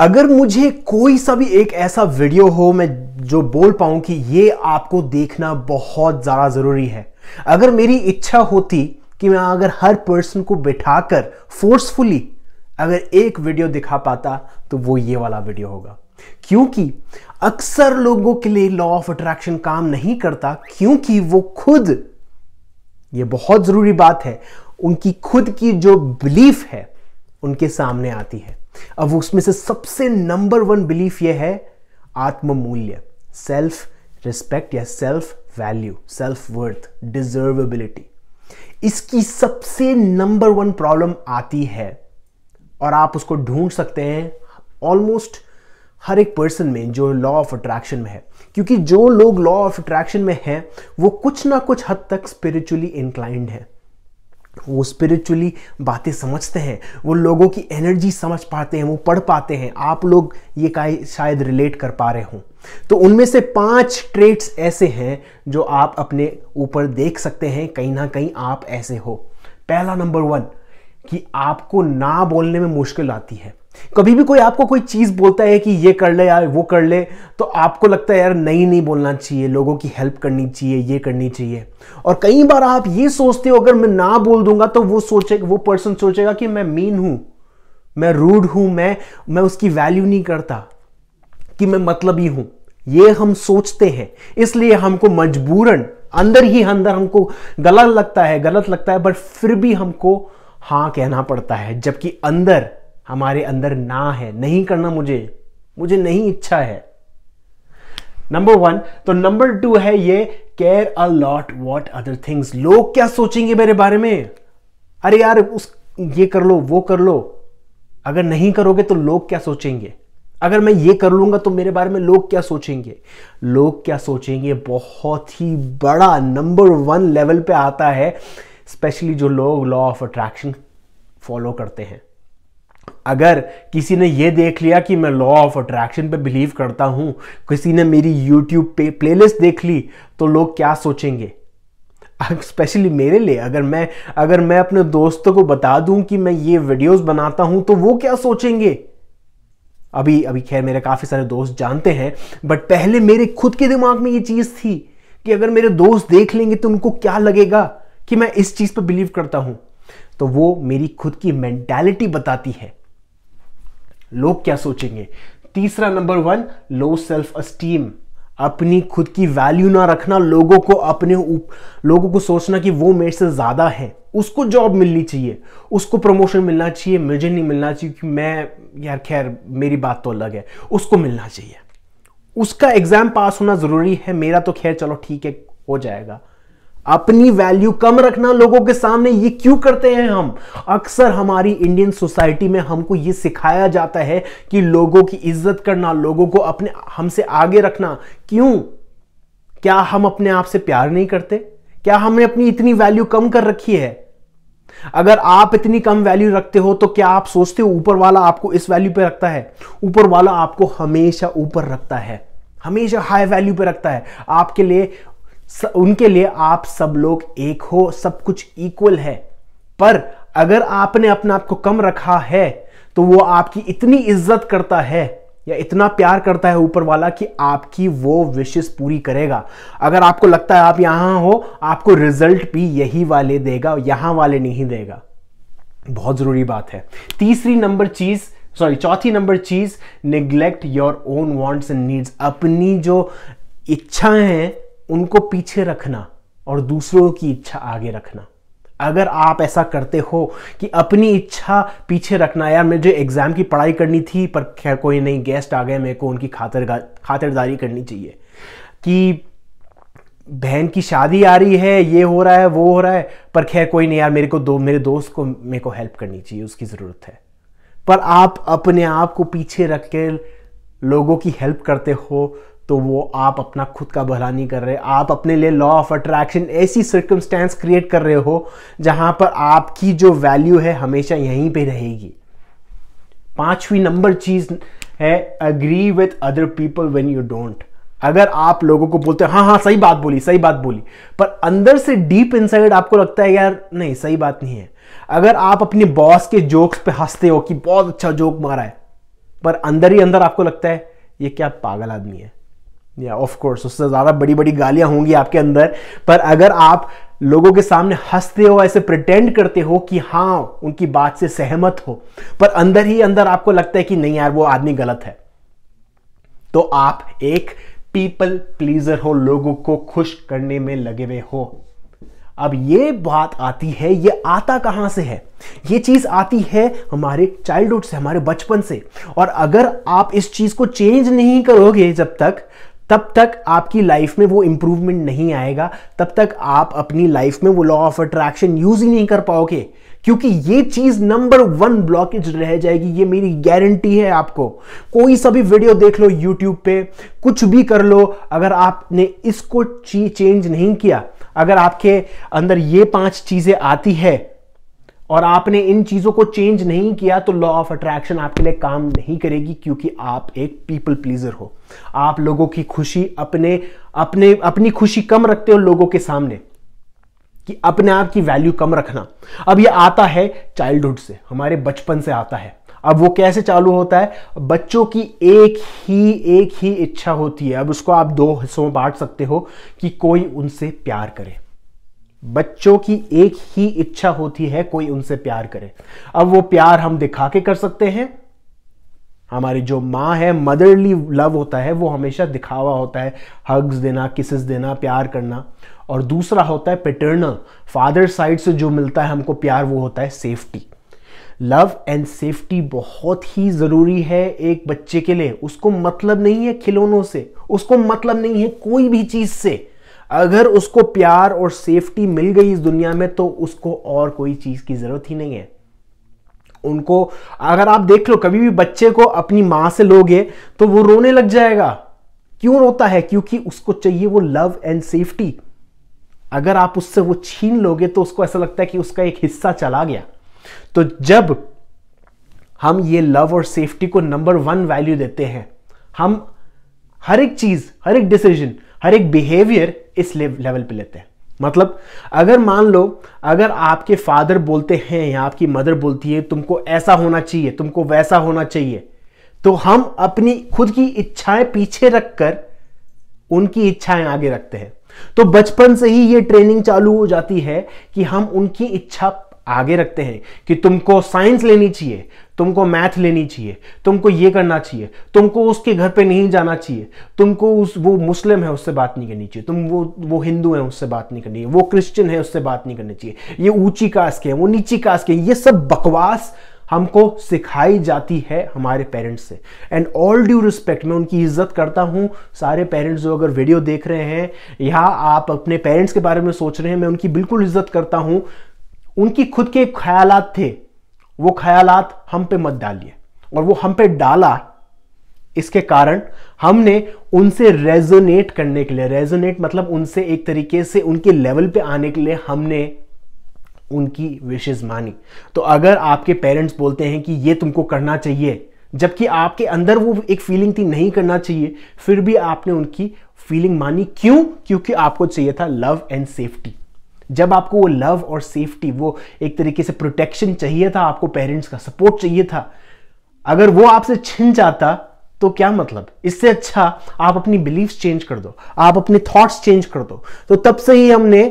अगर मुझे कोई सा भी एक ऐसा वीडियो हो मैं जो बोल पाऊं कि ये आपको देखना बहुत ज़्यादा ज़रूरी है अगर मेरी इच्छा होती कि मैं अगर हर पर्सन को बिठाकर फोर्सफुली अगर एक वीडियो दिखा पाता तो वो ये वाला वीडियो होगा क्योंकि अक्सर लोगों के लिए लॉ ऑफ अट्रैक्शन काम नहीं करता क्योंकि वो खुद ये बहुत ज़रूरी बात है उनकी खुद की जो बिलीफ है उनके सामने आती है अब उसमें से सबसे नंबर वन बिलीफ ये है आत्ममूल्य सेल्फ रिस्पेक्ट या self value self worth deservability इसकी सबसे नंबर वन प्रॉब्लम आती है और आप उसको ढूंढ सकते हैं ऑलमोस्ट हर एक पर्सन में जो लॉ ऑफ अट्रैक्शन में है क्योंकि जो लोग लॉ ऑफ अट्रैक्शन में हैं वो कुछ ना कुछ हद तक स्पिरिचुअली इंक्लाइंड हैं वो स्पिरिचुअली बातें समझते हैं वो लोगों की एनर्जी समझ पाते हैं वो पढ़ पाते हैं आप लोग ये का शायद रिलेट कर पा रहे हों तो उनमें से पांच ट्रेट्स ऐसे हैं जो आप अपने ऊपर देख सकते हैं कहीं ना कहीं आप ऐसे हो पहला नंबर वन कि आपको ना बोलने में मुश्किल आती है कभी भी कोई आपको कोई चीज़ बोलता है कि ये कर ले यार वो कर ले तो आपको लगता है यार नहीं नहीं बोलना चाहिए लोगों की हेल्प करनी चाहिए ये करनी चाहिए और कई बार आप ये सोचते हो अगर मैं ना बोल दूंगा तो वो सोचे वो पर्सन सोचेगा कि मैं मीन हूं मैं रूड हूं मैं मैं उसकी वैल्यू नहीं करता कि मैं मतलब ही हूं ये हम सोचते हैं इसलिए हमको मजबूरन अंदर ही अंदर हमको गलत लगता है गलत लगता है बट फिर भी हमको हाँ कहना पड़ता है जबकि अंदर हमारे अंदर ना है नहीं करना मुझे मुझे नहीं इच्छा है नंबर वन तो नंबर टू है ये care a lot what other things लोग क्या सोचेंगे मेरे बारे में अरे यार उस ये कर लो वो कर लो अगर नहीं करोगे तो लोग क्या सोचेंगे अगर मैं ये कर लूंगा तो मेरे बारे में लोग क्या सोचेंगे लोग क्या सोचेंगे बहुत ही बड़ा नंबर वन लेवल पे आता है स्पेशली जो लोग लॉ ऑफ अट्रैक्शन फॉलो करते हैं अगर किसी ने ये देख लिया कि मैं लॉ ऑफ अट्रैक्शन पे बिलीव करता हूँ किसी ने मेरी यूट्यूब पे प्लेलिस्ट देख ली तो लोग क्या सोचेंगे स्पेशली मेरे लिए अगर मैं अगर मैं अपने दोस्तों को बता दूं कि मैं ये वीडियोस बनाता हूं तो वो क्या सोचेंगे अभी अभी खैर मेरे काफ़ी सारे दोस्त जानते हैं बट पहले मेरे खुद के दिमाग में ये चीज़ थी कि अगर मेरे दोस्त देख लेंगे तो उनको क्या लगेगा कि मैं इस चीज़ पर बिलीव करता हूं तो वो मेरी खुद की मेंटालिटी बताती है लोग क्या सोचेंगे तीसरा number one low self esteem अपनी खुद की वैल्यू ना रखना लोगों को अपने उप, लोगों को सोचना कि वो मेरे से ज़्यादा है उसको जॉब मिलनी चाहिए उसको प्रमोशन मिलना चाहिए मुझे नहीं मिलना चाहिए क्योंकि मैं यार खैर मेरी बात तो अलग है उसको मिलना चाहिए उसका एग्ज़ाम पास होना ज़रूरी है मेरा तो खैर चलो ठीक है हो जाएगा अपनी वैल्यू कम रखना लोगों के सामने ये क्यों करते हैं हम अक्सर हमारी इंडियन सोसाइटी में हमको ये सिखाया जाता है कि लोगों की इज्जत करना लोगों को अपने हमसे आगे रखना क्यों क्या हम अपने आप से प्यार नहीं करते क्या हमने अपनी इतनी वैल्यू कम कर रखी है अगर आप इतनी कम वैल्यू रखते हो तो क्या आप सोचते हो ऊपर वाला आपको इस वैल्यू पे रखता है ऊपर वाला आपको हमेशा ऊपर रखता है हमेशा हाई वैल्यू पे रखता है आपके लिए उनके लिए आप सब लोग एक हो सब कुछ इक्वल है पर अगर आपने अपने आप को कम रखा है तो वो आपकी इतनी इज्जत करता है या इतना प्यार करता है ऊपर वाला कि आपकी वो विशेष पूरी करेगा अगर आपको लगता है आप यहां हो आपको रिजल्ट भी यही वाले देगा यहां वाले नहीं देगा बहुत जरूरी बात है तीसरी नंबर चीज सॉरी चौथी नंबर चीज neglect your own wants and needs अपनी जो इच्छाएं हैं उनको पीछे रखना और दूसरों की इच्छा आगे रखना अगर आप ऐसा करते हो कि अपनी इच्छा पीछे रखना यार मुझे एग्ज़ाम की पढ़ाई करनी थी पर खैर कोई नहीं गेस्ट आ गए मेरे को उनकी खातर खातिरदारी करनी चाहिए कि बहन की शादी आ रही है ये हो रहा है वो हो रहा है पर खैर कोई नहीं यार मेरे को दो मेरे दोस्त को मेरे को हेल्प करनी चाहिए उसकी ज़रूरत है पर आप अपने आप को पीछे रख के लोगों की हेल्प करते हो तो वो आप अपना खुद का भला नहीं कर रहे आप अपने लिए लॉ ऑफ अट्रैक्शन ऐसी सर्कमस्टेंस क्रिएट कर रहे हो जहां पर आपकी जो वैल्यू है हमेशा यहीं पे रहेगी पांचवी नंबर चीज है agree with other people when you don't अगर आप लोगों को बोलते हो हाँ हाँ सही बात बोली सही बात बोली पर अंदर से डीप इनसाइड आपको लगता है यार नहीं सही बात नहीं है अगर आप अपने बॉस के जोक्स पे हंसते हो कि बहुत अच्छा जोक मारा है पर अंदर ही अंदर आपको लगता है ये क्या पागल आदमी है या ऑफ कोर्स उससे ज़्यादा बड़ी बड़ी गालियां होंगी आपके अंदर पर अगर आप लोगों के सामने हंसते हो ऐसे प्रिटेंड करते हो कि हाँ उनकी बात से सहमत हो पर अंदर ही अंदर आपको लगता है कि नहीं यार वो आदमी गलत है तो आप एक पीपल प्लीजर हो लोगों को खुश करने में लगे हुए हो अब ये बात आती है ये आता कहां से है ये चीज़ आती है हमारे चाइल्डहुड से हमारे बचपन से और अगर आप इस चीज़ को चेंज नहीं करोगे जब तक तब तक आपकी लाइफ में वो इम्प्रूवमेंट नहीं आएगा तब तक आप अपनी लाइफ में वो लॉ ऑफ अट्रैक्शन यूज ही नहीं कर पाओगे क्योंकि ये चीज नंबर वन ब्लॉकेज रह जाएगी ये मेरी गारंटी है आपको कोई सा भी वीडियो देख लो यूट्यूब पे कुछ भी कर लो अगर आपने इसको चेंज नहीं किया अगर आपके अंदर ये पांच चीजें आती है और आपने इन चीज़ों को चेंज नहीं किया तो लॉ ऑफ अट्रैक्शन आपके लिए काम नहीं करेगी क्योंकि आप एक पीपल प्लीजर हो आप लोगों की खुशी अपने अपने अपनी खुशी कम रखते हो लोगों के सामने कि अपने आप की वैल्यू कम रखना अब ये आता है चाइल्डहुड से हमारे बचपन से आता है अब वो कैसे चालू होता है बच्चों की एक ही एक ही इच्छा होती है अब उसको आप दो हिस्सों में बांट सकते हो कि कोई उनसे प्यार करे बच्चों की एक ही इच्छा होती है कोई उनसे प्यार करे अब वो प्यार हम दिखा के कर सकते हैं हमारी जो माँ है मदरली लव होता है वो हमेशा दिखावा होता है हग्स देना किसेस देना प्यार करना और दूसरा होता है पेटर्नल फादर साइड से जो मिलता है हमको प्यार वो होता है सेफ्टी लव एंड सेफ्टी बहुत ही ज़रूरी है एक बच्चे के लिए उसको मतलब नहीं है खिलौनों से उसको मतलब नहीं है कोई भी चीज़ से अगर उसको प्यार और सेफ्टी मिल गई इस दुनिया में तो उसको और कोई चीज़ की ज़रूरत ही नहीं है उनको अगर आप देख लो कभी भी बच्चे को अपनी मां से लोगे तो वो रोने लग जाएगा क्यों रोता है क्योंकि उसको चाहिए वो लव एंड सेफ्टी अगर आप उससे वो छीन लोगे तो उसको ऐसा लगता है कि उसका एक हिस्सा चला गया तो जब हम ये लव और सेफ्टी को नंबर वन वैल्यू देते हैं हम हर एक चीज़ हर एक डिसीजन हर एक बिहेवियर इस लेवल पे लेते हैं मतलब अगर मान लो अगर आपके फादर बोलते हैं या आपकी मदर बोलती है तुमको ऐसा होना चाहिए तुमको वैसा होना चाहिए तो हम अपनी खुद की इच्छाएं पीछे रखकर उनकी इच्छाएं आगे रखते हैं तो बचपन से ही ये ट्रेनिंग चालू हो जाती है कि हम उनकी इच्छा आगे रखते हैं कि तुमको साइंस लेनी चाहिए तुमको मैथ लेनी चाहिए तुमको ये करना चाहिए तुमको उसके घर पे नहीं जाना चाहिए तुमको उस वो मुस्लिम है उससे बात नहीं करनी चाहिए तुम वो वो हिंदू है उससे बात नहीं करनी चाहिए वो क्रिश्चियन है उससे बात नहीं करनी चाहिए ये ऊंची कास्ट के हैं वो नीची कास्ट के हैं ये सब बकवास हमको सिखाई जाती है हमारे पेरेंट्स से एंड ऑल ड्यू रिस्पेक्ट मैं उनकी इज्जत करता हूँ सारे पेरेंट्स जो अगर वीडियो देख रहे हैं या आप अपने पेरेंट्स के बारे में सोच रहे हैं मैं उनकी बिल्कुल इज्जत करता हूँ उनकी खुद के ख्याल थे वो ख्याल हम पे मत डालिए और वो हम पे डाला इसके कारण हमने उनसे रेजोनेट करने के लिए रेजोनेट मतलब उनसे एक तरीके से उनके लेवल पे आने के लिए हमने उनकी विशेष मानी तो अगर आपके पेरेंट्स बोलते हैं कि ये तुमको करना चाहिए जबकि आपके अंदर वो एक फीलिंग थी नहीं करना चाहिए फिर भी आपने उनकी फीलिंग मानी क्यों क्योंकि आपको चाहिए था लव एंड सेफ्टी जब आपको वो लव और सेफ्टी वो एक तरीके से प्रोटेक्शन चाहिए था आपको पेरेंट्स का सपोर्ट चाहिए था अगर वो आपसे छिन जाता तो क्या मतलब इससे अच्छा आप अपनी बिलीफ चेंज कर दो आप अपने थॉट्स चेंज कर दो तो तब से ही हमने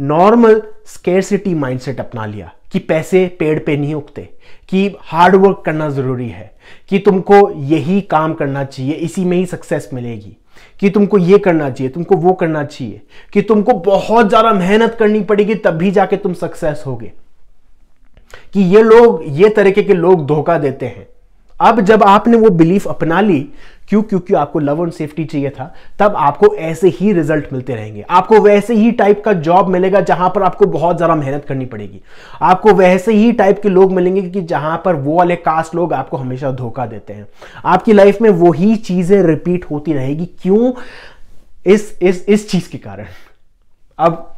नॉर्मल स्केरसिटी माइंडसेट अपना लिया कि पैसे पेड़ पे नहीं उगते कि हार्डवर्क करना ज़रूरी है कि तुमको यही काम करना चाहिए इसी में ही सक्सेस मिलेगी कि तुमको ये करना चाहिए तुमको वो करना चाहिए कि तुमको बहुत ज्यादा मेहनत करनी पड़ेगी तभी जाके तुम सक्सेस होगे कि ये लोग ये तरीके के लोग धोखा देते हैं अब जब आपने वो बिलीफ अपना ली क्यों क्योंकि आपको लव एंड सेफ्टी चाहिए था तब आपको ऐसे ही रिजल्ट मिलते रहेंगे आपको वैसे ही टाइप का जॉब मिलेगा जहां पर आपको बहुत ज़्यादा मेहनत करनी पड़ेगी आपको वैसे ही टाइप के लोग मिलेंगे कि जहां पर वो वाले कास्ट लोग आपको हमेशा धोखा देते हैं आपकी लाइफ में वही चीज़ें रिपीट होती रहेगी क्यों इस इस इस चीज़ के कारण अब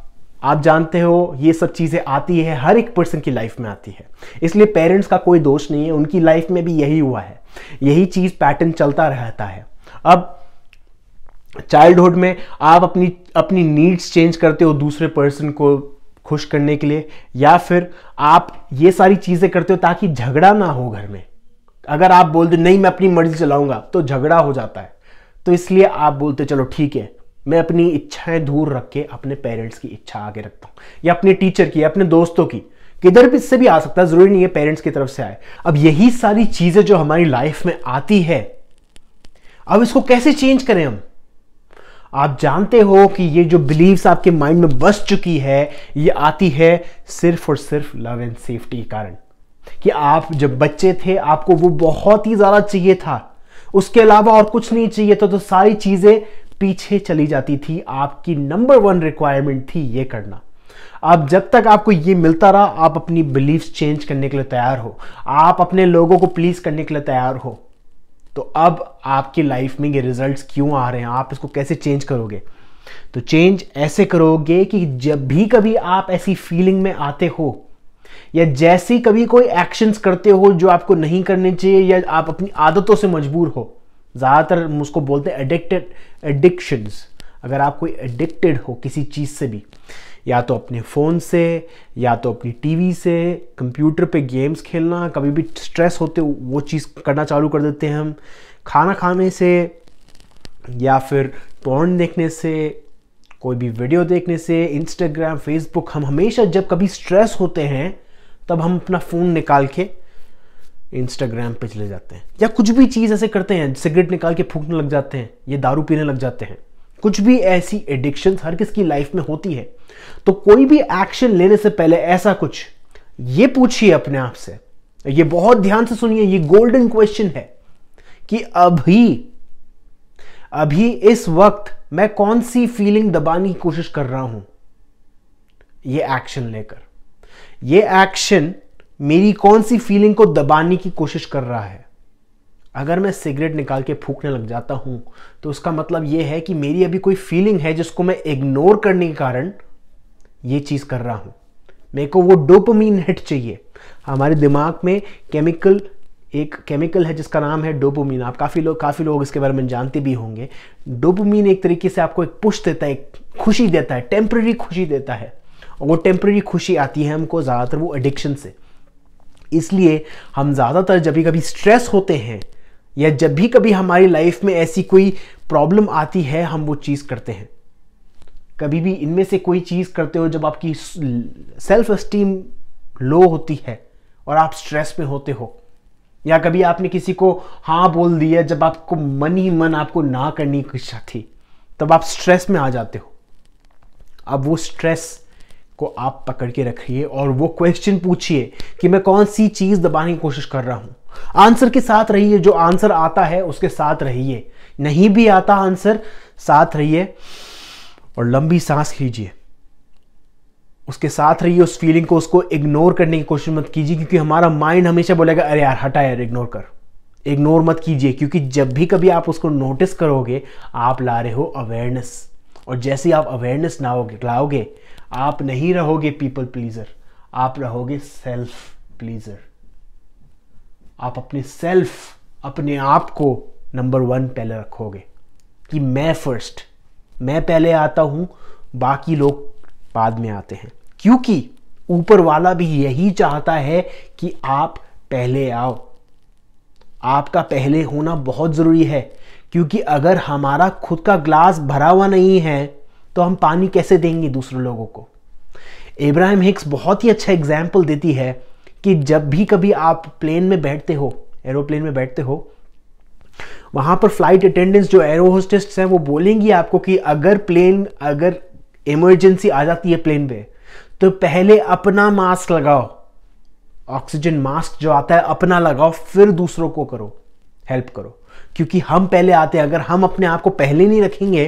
आप जानते हो ये सब चीज़ें आती है हर एक पर्सन की लाइफ में आती है इसलिए पेरेंट्स का कोई दोष नहीं है उनकी लाइफ में भी यही हुआ है यही चीज़ पैटर्न चलता रहता है अब चाइल्डहुड में आप अपनी अपनी नीड्स चेंज करते हो दूसरे पर्सन को खुश करने के लिए या फिर आप ये सारी चीज़ें करते हो ताकि झगड़ा ना हो घर में अगर आप बोलते नहीं मैं अपनी मर्जी चलाऊंगा तो झगड़ा हो जाता है तो इसलिए आप बोलते चलो ठीक है मैं अपनी इच्छाएं दूर रख के अपने पेरेंट्स की इच्छा आगे रखता हूँ या अपने टीचर की या अपने दोस्तों की किधर भी इससे भी आ सकता है ज़रूरी नहीं है पेरेंट्स की तरफ से आए अब यही सारी चीज़ें जो हमारी लाइफ में आती है अब इसको कैसे चेंज करें हम आप जानते हो कि ये जो बिलीव्स आपके माइंड में बस चुकी है ये आती है सिर्फ और सिर्फ लव एंड सेफ्टी के कारण कि आप जब बच्चे थे आपको वो बहुत ही ज़्यादा चाहिए था उसके अलावा और कुछ नहीं चाहिए था तो, तो सारी चीज़ें पीछे चली जाती थी आपकी नंबर वन रिक्वायरमेंट थी ये करना अब जब तक आपको ये मिलता रहा आप अपनी बिलीव्स चेंज करने के लिए तैयार हो आप अपने लोगों को प्लीज करने के लिए तैयार हो तो अब आपकी लाइफ में ये रिजल्ट्स क्यों आ रहे हैं आप इसको कैसे चेंज करोगे तो चेंज ऐसे करोगे कि जब भी कभी आप ऐसी फीलिंग में आते हो या जैसी कभी कोई एक्शंस करते हो जो आपको नहीं करने चाहिए या आप अपनी आदतों से मजबूर हो ज़्यादातर उसको बोलते हैं एडिक्टेड एडिक्शंस अगर आप कोई एडिक्टेड हो किसी चीज़ से भी या तो अपने फ़ोन से या तो अपनी टीवी से कंप्यूटर पे गेम्स खेलना कभी भी स्ट्रेस होते वो चीज़ करना चालू कर देते हैं हम खाना खाने से या फिर पोर्न देखने से कोई भी वीडियो देखने से इंस्टाग्राम फेसबुक हम हमेशा जब कभी स्ट्रेस होते हैं तब हम अपना फ़ोन निकाल के इंस्टाग्राम पे चले जाते हैं या कुछ भी चीज़ ऐसे करते हैं सिगरेट निकाल के फूकने लग जाते हैं या दारू पीने लग जाते हैं कुछ भी ऐसी एडिक्शन हर किसी की लाइफ में होती है तो कोई भी एक्शन लेने से पहले ऐसा कुछ ये पूछिए अपने आप से ये बहुत ध्यान से सुनिए ये गोल्डन क्वेश्चन है कि अभी अभी इस वक्त मैं कौन सी फीलिंग दबाने की कोशिश कर रहा हूं ये एक्शन लेकर ये एक्शन मेरी कौन सी फीलिंग को दबाने की कोशिश कर रहा है अगर मैं सिगरेट निकाल के फूकने लग जाता हूं तो उसका मतलब यह है कि मेरी अभी कोई फीलिंग है जिसको मैं इग्नोर करने के कारण ये चीज़ कर रहा हूं मेरे को वो डोपोमीन हिट चाहिए हमारे दिमाग में केमिकल एक केमिकल है जिसका नाम है डोपोमीन आप काफ़ी लोग काफ़ी लोग इसके बारे में जानते भी होंगे डोपोमीन एक तरीके से आपको एक पुश देता है एक खुशी देता है टेम्प्रेरी खुशी देता है और वो टेम्प्रेरी खुशी आती है हमको ज़्यादातर वो एडिक्शन से इसलिए हम ज़्यादातर जब भी कभी स्ट्रेस होते हैं या जब भी कभी हमारी लाइफ में ऐसी कोई प्रॉब्लम आती है हम वो चीज़ करते हैं कभी भी इनमें से कोई चीज़ करते हो जब आपकी सेल्फ इस्टीम लो होती है और आप स्ट्रेस में होते हो या कभी आपने किसी को हाँ बोल दिया जब आपको मन ही मन आपको ना करने की इच्छा थी तब आप स्ट्रेस में आ जाते हो अब वो स्ट्रेस को आप पकड़ के रखिए और वो क्वेश्चन पूछिए कि मैं कौन सी चीज़ दबाने की कोशिश कर रहा हूं आंसर के साथ रहिए जो आंसर आता है उसके साथ रहिए नहीं भी आता आंसर साथ रहिए और लंबी सांस लीजिए उसके साथ रहिए उस फीलिंग को उसको इग्नोर करने की कोशिश मत कीजिए क्योंकि हमारा माइंड हमेशा बोलेगा अरे यार हटा यार इग्नोर कर इग्नोर मत कीजिए क्योंकि जब भी कभी आप उसको नोटिस करोगे आप ला रहे हो अवेयरनेस और जैसे आप अवेयरनेस ना लाओगे आप नहीं रहोगे पीपल प्लीजर आप रहोगे सेल्फ प्लीजर आप अपने सेल्फ अपने आप को नंबर वन पहले रखोगे कि मैं फर्स्ट मैं पहले आता हूं बाकी लोग बाद में आते हैं क्योंकि ऊपर वाला भी यही चाहता है कि आप पहले आओ आपका पहले होना बहुत ज़रूरी है क्योंकि अगर हमारा खुद का ग्लास भरा हुआ नहीं है तो हम पानी कैसे देंगे दूसरे लोगों को इब्राहिम हिक्स बहुत ही अच्छा एग्जाम्पल देती है कि जब भी कभी आप प्लेन में बैठते हो एरोप्लेन में बैठते हो वहाँ पर फ्लाइट अटेंडेंट्स जो एरो होस्टेस्ट हैं वो बोलेंगी आपको कि अगर प्लेन अगर इमरजेंसी आ जाती है प्लेन पे तो पहले अपना मास्क लगाओ ऑक्सीजन मास्क जो आता है अपना लगाओ फिर दूसरों को करो हेल्प करो क्योंकि हम पहले आते हैं अगर हम अपने आप को पहले नहीं रखेंगे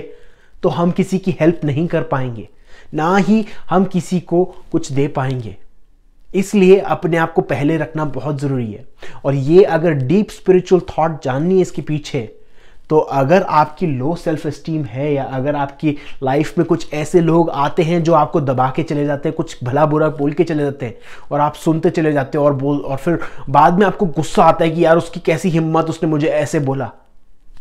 तो हम किसी की हेल्प नहीं कर पाएंगे ना ही हम किसी को कुछ दे पाएंगे इसलिए अपने आप को पहले रखना बहुत ज़रूरी है और ये अगर डीप स्पिरिचुअल थॉट जाननी है इसके पीछे तो अगर आपकी लो सेल्फ इस्टीम है या अगर आपकी लाइफ में कुछ ऐसे लोग आते हैं जो आपको दबा के चले जाते हैं कुछ भला बुरा बोल के चले जाते हैं और आप सुनते चले जाते हैं और बोल और फिर बाद में आपको गुस्सा आता है कि यार उसकी कैसी हिम्मत उसने मुझे ऐसे बोला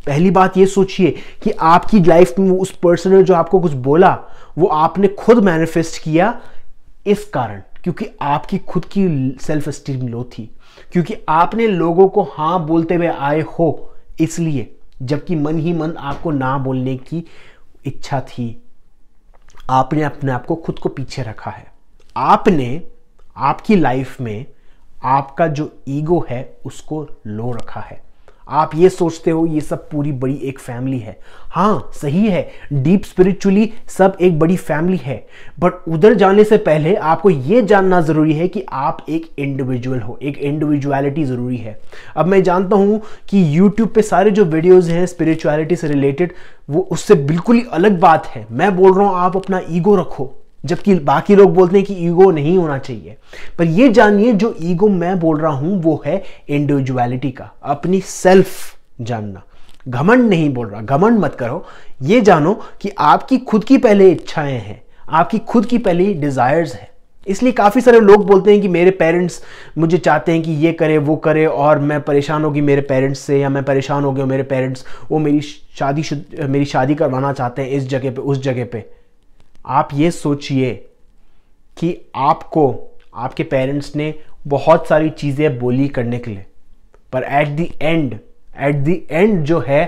पहली बात ये सोचिए कि आपकी लाइफ में उस पर्सन ने जो आपको कुछ बोला वो आपने खुद मैनिफेस्ट किया इस कारण क्योंकि आपकी खुद की सेल्फ स्टीम लो थी क्योंकि आपने लोगों को हाँ बोलते हुए आए हो इसलिए जबकि मन ही मन आपको ना बोलने की इच्छा थी आपने अपने आप को खुद को पीछे रखा है आपने आपकी लाइफ में आपका जो ईगो है उसको लो रखा है आप ये सोचते हो ये सब पूरी बड़ी एक फैमिली है हाँ सही है डीप स्पिरिचुअली सब एक बड़ी फैमिली है बट उधर जाने से पहले आपको ये जानना ज़रूरी है कि आप एक इंडिविजुअल हो एक इंडिविजुअलिटी ज़रूरी है अब मैं जानता हूँ कि यूट्यूब पे सारे जो वीडियोज़ हैं स्पिरिचुअलिटी से रिलेटेड वो उससे बिल्कुल ही अलग बात है मैं बोल रहा हूँ आप अपना ईगो रखो जबकि बाकी लोग बोलते हैं कि ईगो नहीं होना चाहिए पर ये जानिए जो ईगो मैं बोल रहा हूँ वो है इंडिविजुअलिटी का अपनी सेल्फ जानना घमंड नहीं बोल रहा घमंड मत करो ये जानो कि आपकी खुद की पहले इच्छाएं हैं आपकी खुद की पहले डिज़ायर्स हैं इसलिए काफ़ी सारे लोग बोलते हैं कि मेरे पेरेंट्स मुझे चाहते हैं कि ये करे वो करे और मैं परेशान होगी मेरे पेरेंट्स से या मैं परेशान हो गया मेरे पेरेंट्स वो मेरी शादी मेरी शादी करवाना चाहते हैं इस जगह पे उस जगह पे आप ये सोचिए कि आपको आपके पेरेंट्स ने बहुत सारी चीज़ें बोली करने के लिए पर at the end at the end जो है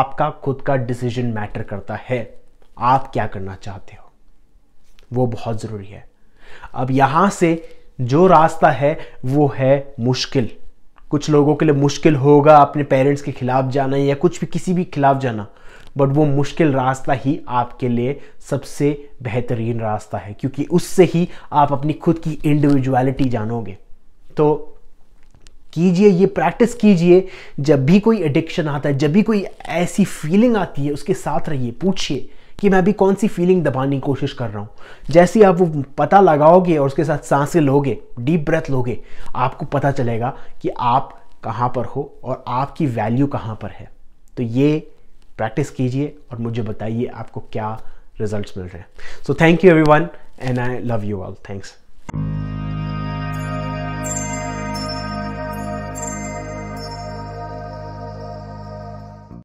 आपका खुद का डिसीजन मैटर करता है आप क्या करना चाहते हो वो बहुत ज़रूरी है अब यहाँ से जो रास्ता है वो है मुश्किल कुछ लोगों के लिए मुश्किल होगा अपने पेरेंट्स के खिलाफ जाना या कुछ भी किसी भी खिलाफ जाना बट वो मुश्किल रास्ता ही आपके लिए सबसे बेहतरीन रास्ता है क्योंकि उससे ही आप अपनी खुद की इंडिविजुअलिटी जानोगे तो कीजिए ये प्रैक्टिस कीजिए जब भी कोई एडिक्शन आता है जब भी कोई ऐसी फीलिंग आती है उसके साथ रहिए पूछिए कि मैं अभी कौन सी फीलिंग दबाने की कोशिश कर रहा हूँ जैसे ही आप वो पता लगाओगे और उसके साथ सांसें लोगे डीप ब्रेथ लोगे आपको पता चलेगा कि आप कहाँ पर हो और आपकी वैल्यू कहाँ पर है तो ये प्रैक्टिस कीजिए और मुझे बताइए आपको क्या रिजल्ट्स मिल रहे हैं so thank you everyone and I love you all thanks